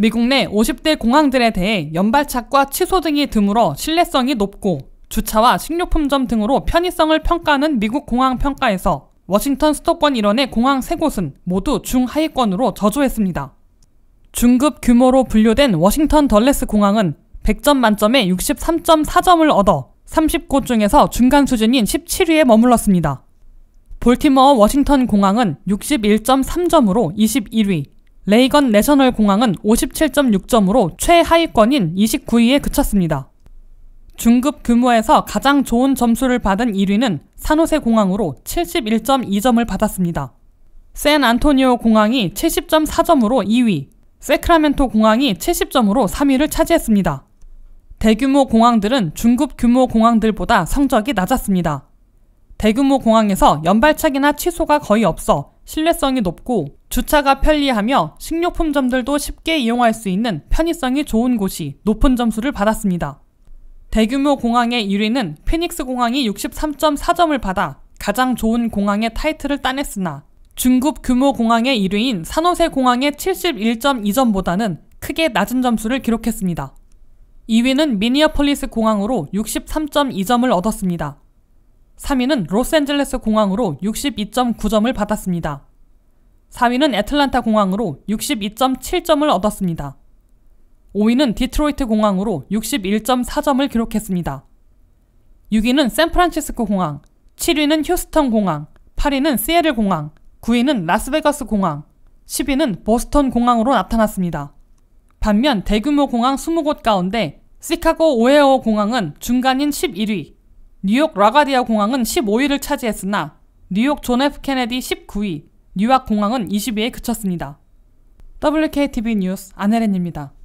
미국 내 50대 공항들에 대해 연발착과 취소 등이 드물어 신뢰성이 높고 주차와 식료품점 등으로 편의성을 평가하는 미국 공항 평가에서 워싱턴 수도권 일원의 공항 3 곳은 모두 중하위권으로 저조했습니다. 중급 규모로 분류된 워싱턴 덜레스 공항은 100점 만점에 63.4점을 얻어 30곳 중에서 중간 수준인 17위에 머물렀습니다. 볼티머어 워싱턴 공항은 61.3점으로 21위, 레이건 내셔널 공항은 57.6점으로 최하위권인 29위에 그쳤습니다. 중급 규모에서 가장 좋은 점수를 받은 1위는 산호세 공항으로 71.2점을 받았습니다. 샌 안토니오 공항이 70.4점으로 2위, 세크라멘토 공항이 70점으로 3위를 차지했습니다. 대규모 공항들은 중급 규모 공항들보다 성적이 낮았습니다. 대규모 공항에서 연발착이나 취소가 거의 없어 신뢰성이 높고 주차가 편리하며 식료품점들도 쉽게 이용할 수 있는 편의성이 좋은 곳이 높은 점수를 받았습니다. 대규모 공항의 1위는 피닉스 공항이 63.4점을 받아 가장 좋은 공항의 타이틀을 따냈으나 중급 규모 공항의 1위인 산호세 공항의 71.2점보다는 크게 낮은 점수를 기록했습니다. 2위는 미니어폴리스 공항으로 63.2점을 얻었습니다. 3위는 로스앤젤레스 공항으로 62.9점을 받았습니다. 4위는 애틀란타 공항으로 62.7점을 얻었습니다. 5위는 디트로이트 공항으로 61.4점을 기록했습니다. 6위는 샌프란시스코 공항, 7위는 휴스턴 공항, 8위는 시애틀 공항, 9위는 라스베가스 공항, 10위는 보스턴 공항으로 나타났습니다. 반면 대규모 공항 20곳 가운데 시카고 오헤어 공항은 중간인 11위, 뉴욕 라가디아 공항은 15위를 차지했으나 뉴욕 존 F 케네디 19위, 뉴욕 공항은 20위에 그쳤습니다. WKTV 뉴스 안혜렌입니다.